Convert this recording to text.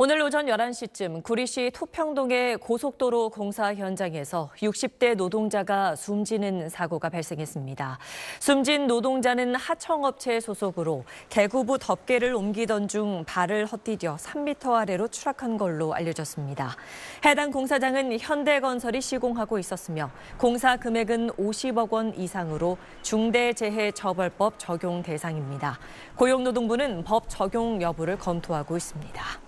오늘 오전 11시쯤 구리시 토평동의 고속도로 공사 현장에서 60대 노동자가 숨지는 사고가 발생했습니다. 숨진 노동자는 하청업체 소속으로 개구부 덮개를 옮기던 중 발을 헛디뎌 3m 아래로 추락한 걸로 알려졌습니다. 해당 공사장은 현대건설이 시공하고 있었으며 공사 금액은 50억 원 이상으로 중대재해처벌법 적용 대상입니다. 고용노동부는 법 적용 여부를 검토하고 있습니다.